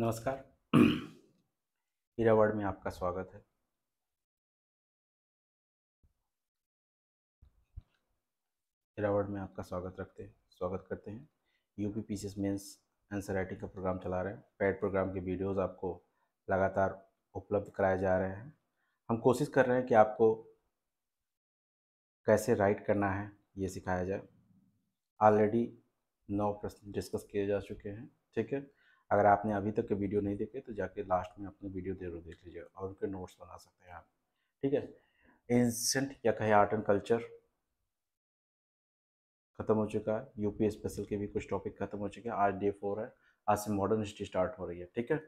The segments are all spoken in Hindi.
नमस्कार हीरा वर्ड में आपका स्वागत है हीरा वर्ड में आपका स्वागत रखते हैं स्वागत करते हैं UP PCS mains answer writing का प्रोग्राम चला रहे हैं पैड प्रोग्राम के वीडियोस आपको लगातार उपलब्ध कराए जा रहे हैं हम कोशिश कर रहे हैं कि आपको कैसे राइट करना है ये सिखाया जाए ऑलरेडी नौ प्रश्न डिस्कस किए जा चुके हैं ठीक है अगर आपने अभी तक के वीडियो नहीं देखे तो जाके लास्ट में अपने वीडियो जरूर देख लीजिए और उनके नोट्स बना सकते हैं आप ठीक है एंसेंट या कहें आर्ट एंड कल्चर खत्म हो चुका है यूपी स्पेशल के भी कुछ टॉपिक खत्म हो चुके हैं आज डे फोर है आज से मॉडर्न हिस्ट्री स्टार्ट हो रही है ठीक है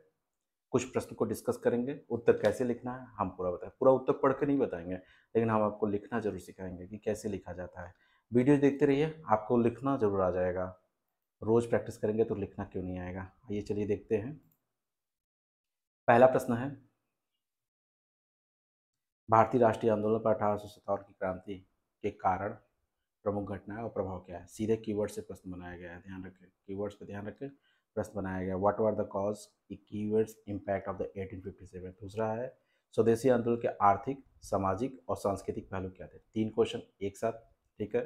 कुछ प्रश्न को डिस्कस करेंगे उत्तर कैसे लिखना है हम पूरा बताएं पूरा उत्तर पढ़ के नहीं बताएंगे लेकिन हम आपको लिखना जरूर सिखाएंगे कि कैसे लिखा जाता है वीडियो देखते रहिए आपको लिखना जरूर आ जाएगा रोज़ प्रैक्टिस करेंगे तो लिखना क्यों नहीं आएगा आइए चलिए देखते हैं पहला प्रश्न है भारतीय राष्ट्रीय आंदोलन पर अठारह की क्रांति के कारण प्रमुख घटना और प्रभाव क्या है सीधे कीवर्ड से प्रश्न बनाया गया है ध्यान रखें कीवर्ड्स पर ध्यान रखें प्रश्न बनाया गया what were the cause keywords impact of the 1857 दूसरा है स्वदेशी आंदोलन के आर्थिक सामाजिक और सांस्कृतिक पहलू क्या थे तीन क्वेश्चन एक साथ ठीक है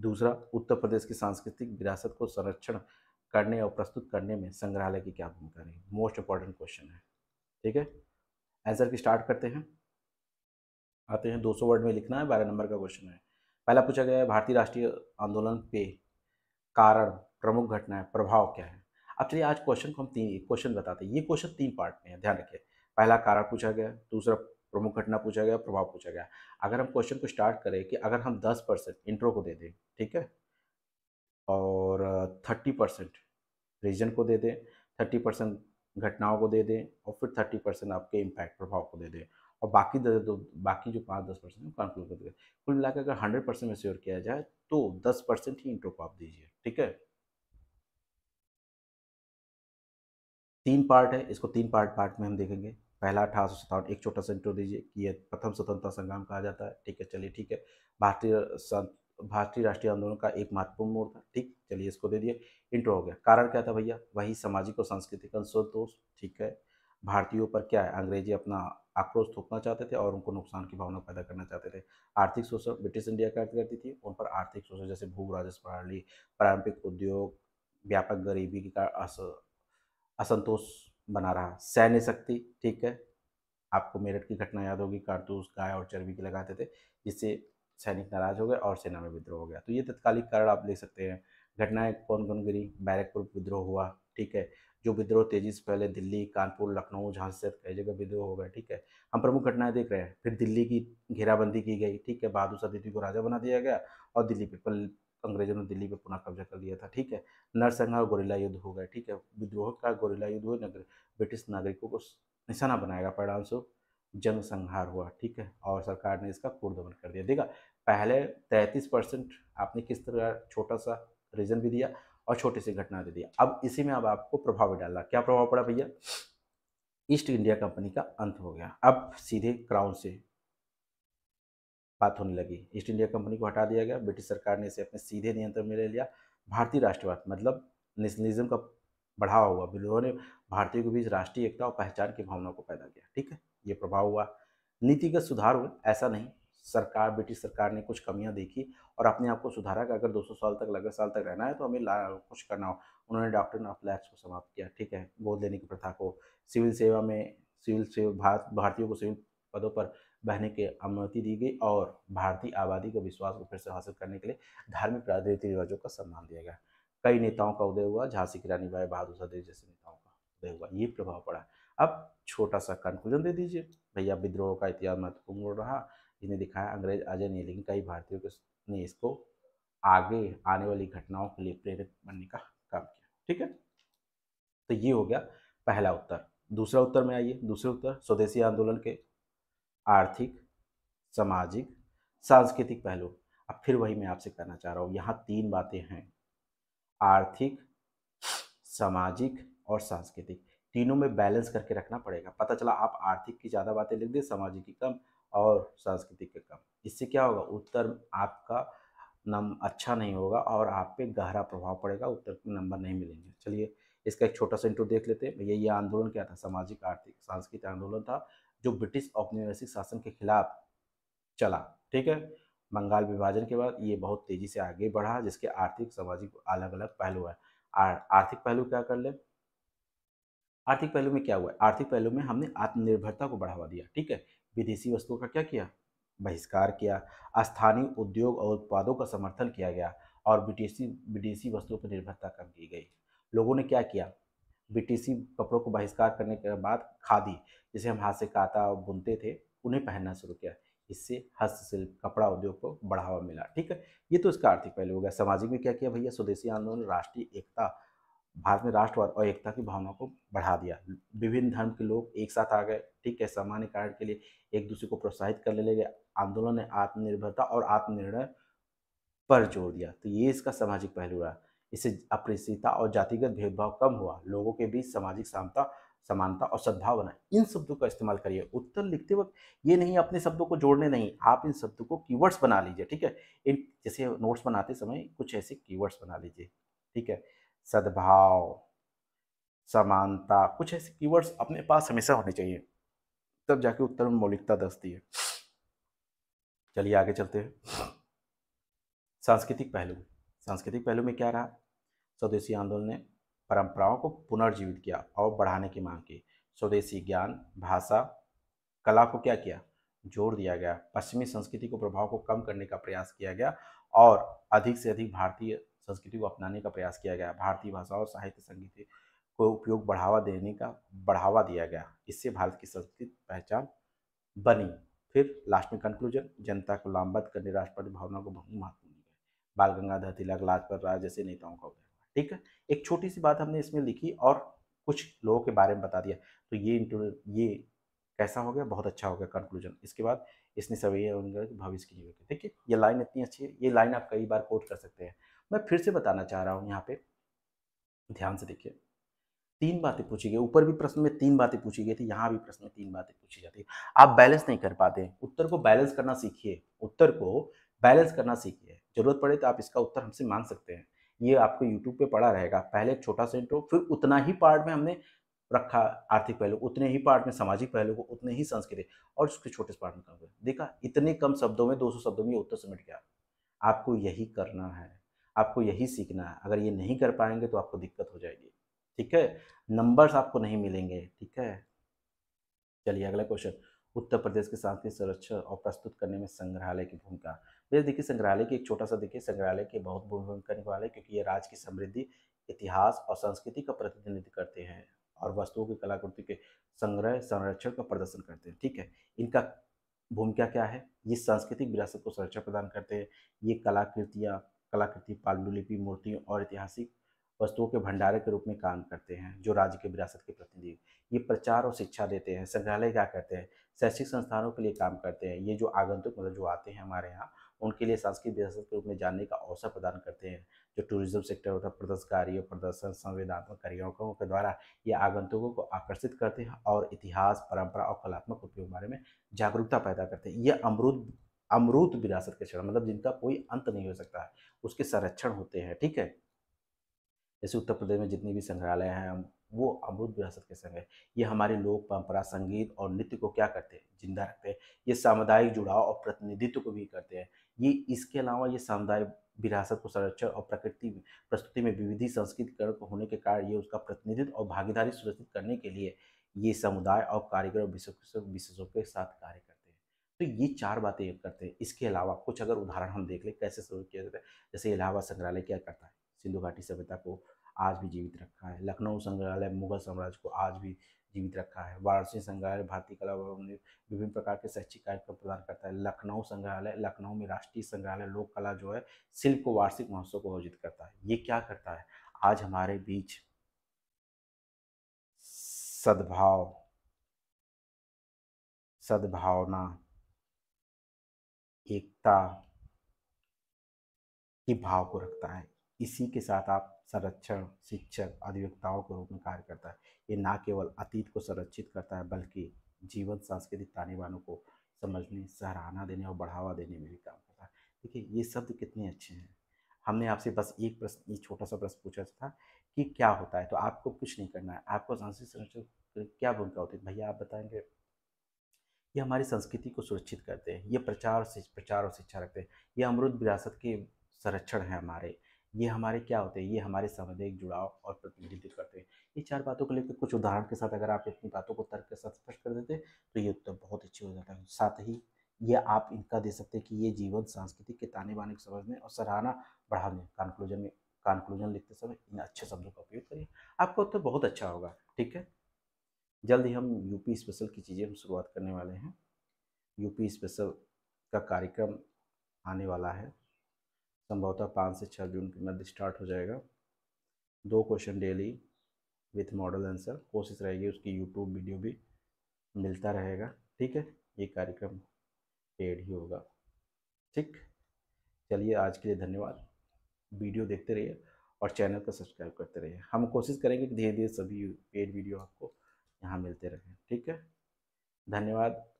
दूसरा उत्तर प्रदेश की सांस्कृतिक विरासत को संरक्षण करने और प्रस्तुत करने में संग्रहालय की क्या भूमिका रही मोस्ट इंपॉर्टेंट क्वेश्चन है ठीक है आंसर की स्टार्ट करते हैं आते हैं 200 वर्ड में लिखना है बारह नंबर का क्वेश्चन है पहला पूछा गया है भारतीय राष्ट्रीय आंदोलन पे कारण प्रमुख घटनाएं प्रभाव क्या है अब चलिए आज क्वेश्चन को हम तीन क्वेश्चन बताते हैं ये क्वेश्चन तीन पार्ट में है ध्यान रखिए पहला कारण पूछा गया दूसरा प्रमुख घटना पूछा गया प्रभाव पूछा गया अगर हम क्वेश्चन को स्टार्ट करें कि अगर हम दस परसेंट इंट्रो को दे दें ठीक है और थर्टी परसेंट रीजन को दे दें थर्टी परसेंट घटनाओं को दे दें और फिर थर्टी परसेंट आपके इम्पैक्ट प्रभाव को दे दें और बाकी दस दो बाकी जो पाँच दस परसेंट कंक्लूड कर दें कुल मिलाकर अगर हंड्रेड परसेंट में श्योर किया जाए तो दस परसेंट ही इंट्रो को आप दीजिए ठीक है तीन पार्ट है इसको तीन पार्ट पार्ट में हम देखेंगे पहला अठारह सौ सत्तावन एक छोटा सा इंट्रो दीजिए कि यह प्रथम स्वतंत्रता संग्राम कहा जाता है ठीक है चलिए ठीक है भारतीय भारतीय राष्ट्रीय आंदोलन का एक महत्वपूर्ण मोड़ था ठीक चलिए इसको दे दिए इंट्रो हो गया कारण क्या था भैया वही सामाजिक और सांस्कृतिक असंतोष ठीक है भारतीयों पर क्या है अंग्रेजी अपना आक्रोश थोपना चाहते थे और उनको नुकसान की भावना पैदा करना चाहते थे आर्थिक शोषण ब्रिटिश इंडिया क्या करती थी उन पर आर्थिक शोषण जैसे भू राजस्व प्रणाली पारंपरिक उद्योग व्यापक गरीबी के कारण असंतोष बना रहा सैन्य शक्ति ठीक है आपको मेरठ की घटना याद होगी कारतूस गाय और चर्बी के लगाते थे जिससे सैनिक नाराज हो गए और सेना में विद्रोह हो गया तो ये तत्कालिक कारण आप देख सकते हैं घटनाएं कौन कौन गिरी बैरकपुर विद्रोह हुआ ठीक है जो विद्रोह तेजी से पहले दिल्ली कानपुर लखनऊ झांसी कई जगह विद्रोह हो गए ठीक है हम प्रमुख घटनाएं देख रहे हैं फिर दिल्ली की घेराबंदी की गई ठीक है बहादुर शाह को राजा बना दिया गया और दिल्ली पे अंग्रेजों ने दिल्ली पर पुनः कब्जा कर लिया था ठीक है नरसंहार और गोरिल्ला युद्ध हो गया ठीक है विद्रोह का गोरिल्ला युद्ध हुआ नगर ब्रिटिश नागरिकों को निशाना बनाएगा परिणाम स्वरूप जंग संहार हुआ ठीक है और सरकार ने इसका कूड़ दमन कर दिया देखा पहले तैंतीस परसेंट आपने किस तरह छोटा सा रीज़न भी दिया और छोटी सी घटना दे दिया अब इसी में अब आपको प्रभाव भी रहा क्या प्रभाव पड़ा भैया ईस्ट इंडिया कंपनी का अंत हो गया अब सीधे क्राउन से बात होने लगी ईस्ट इंडिया कंपनी को हटा दिया गया ब्रिटिश सरकार ने इसे अपने सीधे नियंत्रण में ले लिया भारतीय राष्ट्रवाद मतलब नेशनलिज्म का बढ़ावा हुआ विद्रोह ने भारतीयों के बीच राष्ट्रीय एकता और पहचान की भावना को पैदा किया ठीक है ये प्रभाव हुआ नीतिगत सुधार हुए ऐसा नहीं सरकार ब्रिटिश सरकार ने कुछ कमियां देखी और अपने आप को सुधारा कि अगर 200 साल तक लगे साल तक रहना है तो हमें कुछ करना हो उन्होंने डॉक्टर ऑफ लैक्स को समाप्त किया ठीक है गोद लेने की प्रथा को सिविल सेवा में सिविल सेवा भारत भारतीयों को सिविल पदों पर बहने की अनुमति दी गई और भारतीय आबादी के विश्वास को फिर से हासिल करने के लिए धार्मिक रीति रिवाजों का सम्मान दिया गया कई नेताओं का उदय हुआ झांसी की रानी भाई बहादुर सदेव जैसे नेताओं का उदय हुआ ये प्रभाव पड़ा अब छोटा सा कंक्लूजन दे दीजिए भैया विद्रोह का इतिहास महत्वपूर्ण रोल रहा जिन्हें दिखाया अंग्रेज अजय ने लेकिन कई भारतीयों के ने इसको आगे आने वाली घटनाओं के लिए प्रेरित बनने का काम किया ठीक है तो ये हो गया पहला उत्तर दूसरा उत्तर में आइए दूसरे उत्तर स्वदेशी आंदोलन के आर्थिक सामाजिक सांस्कृतिक पहलू अब फिर वही मैं आपसे कहना चाह रहा हूँ यहाँ तीन बातें हैं आर्थिक सामाजिक और सांस्कृतिक तीनों में बैलेंस करके रखना पड़ेगा पता चला आप आर्थिक की ज़्यादा बातें लिख दें सामाजिक की कम और सांस्कृतिक की कम इससे क्या होगा उत्तर आपका नम अच्छा नहीं होगा और आप पे गहरा प्रभाव पड़ेगा उत्तर के नंबर नहीं मिलेंगे चलिए इसका एक छोटा सा इंटरव्यू देख लेते हैं ये ये आंदोलन क्या था सामाजिक आर्थिक सांस्कृतिक आंदोलन था जो ब्रिटिश औपनिवेशिक शासन के खिलाफ चला ठीक है बंगाल विभाजन के बाद ये बहुत तेजी से आगे बढ़ा जिसके आर्थिक सामाजिक अलग अलग पहलू है आर, आर्थिक पहलू क्या कर ले आर्थिक पहलू में क्या हुआ आर्थिक पहलू में हमने आत्मनिर्भरता को बढ़ावा दिया ठीक है विदेशी वस्तुओं का क्या किया बहिष्कार किया स्थानीय उद्योग और उत्पादों का समर्थन किया गया और विदेशी विदेशी वस्तुओं पर निर्भरता कम की गई लोगों ने क्या किया बीटीसी कपड़ों को बहिष्कार करने के बाद खादी जिसे हम हाथ से काता बुनते थे उन्हें पहनना शुरू किया इससे हस्तशिल्प कपड़ा उद्योग को बढ़ावा मिला ठीक है ये तो इसका आर्थिक पहलू हो गया सामाजिक में क्या किया भैया स्वदेशी आंदोलन राष्ट्रीय एकता भारत में राष्ट्रवाद और एकता की भावना को बढ़ा दिया विभिन्न धर्म के लोग एक साथ आ गए ठीक है सामान्य कारण के लिए एक दूसरे को प्रोत्साहित करने लगे आंदोलन ने आत्मनिर्भरता और आत्मनिर्णय पर जोर दिया तो ये इसका सामाजिक पहलू रहा इससे अप्रियता और जातिगत भेदभाव कम हुआ लोगों के बीच सामाजिक समता समानता और सद्भाव बनाए इन शब्दों का इस्तेमाल करिए उत्तर लिखते वक्त ये नहीं अपने शब्दों को जोड़ने नहीं आप इन शब्दों को कीवर्ड्स बना लीजिए ठीक है इन जैसे नोट्स बनाते समय कुछ ऐसे कीवर्ड्स बना लीजिए ठीक है सद्भाव समानता कुछ ऐसे कीवर्ड्स अपने पास हमेशा होने चाहिए तब जाके उत्तर में मौलिकता दसती है चलिए आगे चलते हैं सांस्कृतिक पहलू सांस्कृतिक पहलू में क्या रहा स्वदेशी आंदोलन ने परंपराओं को पुनर्जीवित किया और बढ़ाने की मांग की स्वदेशी ज्ञान भाषा कला को क्या किया जोर दिया गया पश्चिमी संस्कृति को प्रभाव को कम करने का प्रयास किया गया और अधिक से अधिक भारतीय संस्कृति को अपनाने का प्रयास किया गया भारतीय भाषा और साहित्य संगीत को उपयोग बढ़ावा देने का बढ़ावा दिया गया इससे भारत की संस्कृति पहचान बनी फिर लास्ट में कंक्लूजन जनता को लामबद्ध करने राष्ट्रपति भावना को महत्व बाल गंगाधर तिलक लाजपत राय जैसे नेताओं का ठीक है एक छोटी सी बात हमने इसमें लिखी और कुछ लोगों के बारे में बता दिया तो ये ये कैसा हो गया बहुत अच्छा हो गया कंक्लूजन इसके बाद इसने सवैया भविष्य की जीवन देखिए ये लाइन इतनी अच्छी है ये लाइन आप कई बार कोट कर सकते हैं मैं फिर से बताना चाह रहा हूँ यहाँ पे ध्यान से देखिए तीन बातें पूछी गई ऊपर भी प्रश्न में तीन बातें पूछी गई थी यहाँ भी प्रश्न में तीन बातें पूछी जाती है आप बैलेंस नहीं कर पाते उत्तर को बैलेंस करना सीखिए उत्तर को बैलेंस करना सीखिए जरूरत पड़े तो आप इसका उत्तर हमसे मांग सकते हैं ये आपको यूट्यूब पे पड़ा रहेगा पहले एक छोटा सा इंट्रो फिर उतना ही पार्ट में हमने रखा आर्थिक पहलू उतने ही पार्ट में सामाजिक पहलू को उतने ही संस्कृति और उसके छोटे पार्ट में कम देखा इतने कम शब्दों में 200 शब्दों में ये उत्तर समेट गया आपको यही करना है आपको यही सीखना है अगर ये नहीं कर पाएंगे तो आपको दिक्कत हो जाएगी ठीक है नंबर्स आपको नहीं मिलेंगे ठीक है चलिए अगला क्वेश्चन उत्तर प्रदेश के सांस्कृतिक संरक्षण और प्रस्तुत करने में संग्रहालय की भूमिका भैया देखिए संग्रहालय की एक छोटा सा देखिए संग्रहालय की बहुत भूमिका निभा है क्योंकि ये राज्य की समृद्धि इतिहास और संस्कृति का प्रतिनिधित्व करते हैं और वस्तुओं की कलाकृति के संग्रह संरक्षण का प्रदर्शन करते हैं ठीक है इनका भूमिका क्या है ये सांस्कृतिक विरासत को संरक्षण प्रदान करते हैं ये कलाकृतियाँ कलाकृति पांडुलिपि मूर्तियों और ऐतिहासिक वस्तुओं के भंडारे के रूप में काम करते हैं जो राज्य के विरासत के प्रतिनिधि ये प्रचार और शिक्षा देते हैं संग्रहालय क्या करते हैं शैक्षिक संस्थानों के लिए काम करते हैं ये जो आगंतुक मतलब जो आते हैं हमारे यहाँ उनके लिए सांस्कृतिक विरासत के रूप में जानने का अवसर प्रदान करते हैं जो टूरिज्म सेक्टर होता है प्रदर्शकारी और प्रदर्शन संवेदनात्मक कार्यक्रमों के द्वारा ये आगंतुकों को आकर्षित करते हैं और इतिहास परंपरा और कलात्मक उपयोग बारे में जागरूकता पैदा करते हैं ये अमरूद अमरूद विरासत के क्षण मतलब जिनका कोई अंत नहीं हो सकता है उसके संरक्षण होते हैं ठीक है जैसे उत्तर प्रदेश में जितनी भी संग्रहालय हैं वो अमृत विरासत के संग है ये हमारे लोक परंपरा संगीत और नृत्य को क्या करते हैं जिंदा रखते हैं ये सामुदायिक जुड़ाव और प्रतिनिधित्व को भी करते हैं ये इसके अलावा ये सामुदायिक विरासत को संरक्षण और प्रकृति प्रस्तुति में विविधि संस्कृतिकरण होने के कारण ये उसका प्रतिनिधित्व और भागीदारी सुरक्षित करने के लिए ये समुदाय और कारीगर और विशेषज्ञों के साथ कार्य करते हैं तो ये चार बातें करते हैं इसके अलावा कुछ अगर उदाहरण हम देख लें कैसे शुरू किया जाता है जैसे इलाहाबाद संग्रहालय क्या करता है सिंधु घाटी सभ्यता को आज भी जीवित रखा है लखनऊ संग्रहालय मुगल साम्राज्य को आज भी जीवित रखा है वाराणसी संग्रहालय भारतीय कला भवन में विभिन्न प्रकार के शैक्षिक कार्यक्रम प्रदान करता है लखनऊ संग्रहालय लखनऊ में राष्ट्रीय संग्रहालय लोक कला जो है शिल्प को वार्षिक महोत्सव को आयोजित करता है ये क्या करता है आज हमारे बीच सद्भाव सद्भावना एकता की भाव को रखता है इसी के साथ आप संरक्षण शिक्षक अधिवक्ताओं के रूप में कार्य करता है ये ना केवल अतीत को संरक्षित करता है बल्कि जीवन सांस्कृतिक ताने बानों को समझने सराहना देने और बढ़ावा देने में भी काम करता है देखिए ये शब्द कितने अच्छे हैं हमने आपसे बस एक प्रश्न एक छोटा सा प्रश्न पूछा था कि क्या होता है तो आपको कुछ नहीं करना है आपको सांस्कृतिक संरक्षण क्या भूमिका होती है भैया आप बताएंगे ये हमारी संस्कृति को सुरक्षित करते हैं ये प्रचार प्रचार और शिक्षा रखते हैं ये अमृत विरासत के संरक्षण है हमारे ये हमारे क्या होते हैं ये हमारे सामुदायिक जुड़ाव और प्रतिनिधित्व करते हैं ये चार बातों को लेकर कुछ उदाहरण के साथ अगर आप इतनी बातों को तर्क के साथ स्पष्ट कर देते तो ये उत्तर बहुत अच्छी हो जाता है साथ ही ये आप इनका दे सकते हैं कि ये जीवन सांस्कृतिक के ताने बाने को समझने और सराहना बढ़ाने कंक्लूजन में कंक्लूजन लिखते समय इन अच्छे शब्दों का उपयोग करिए आपका उत्तर बहुत अच्छा होगा ठीक है जल्द ही हम यूपी स्पेशल की चीज़ें हम शुरुआत करने वाले हैं यूपी स्पेशल का कार्यक्रम आने वाला है संभवतः पाँच से छः जून के मध्य स्टार्ट हो जाएगा दो question daily with model answer कोशिश रहेगी उसकी यूट्यूब वीडियो भी मिलता रहेगा ठीक है ये कार्यक्रम पेड ही होगा ठीक चलिए आज के लिए धन्यवाद वीडियो देखते रहिए और चैनल को सब्सक्राइब करते रहिए हम कोशिश करेंगे कि धीरे धीरे सभी पेड वीडियो आपको यहाँ मिलते रहें ठीक है धन्यवाद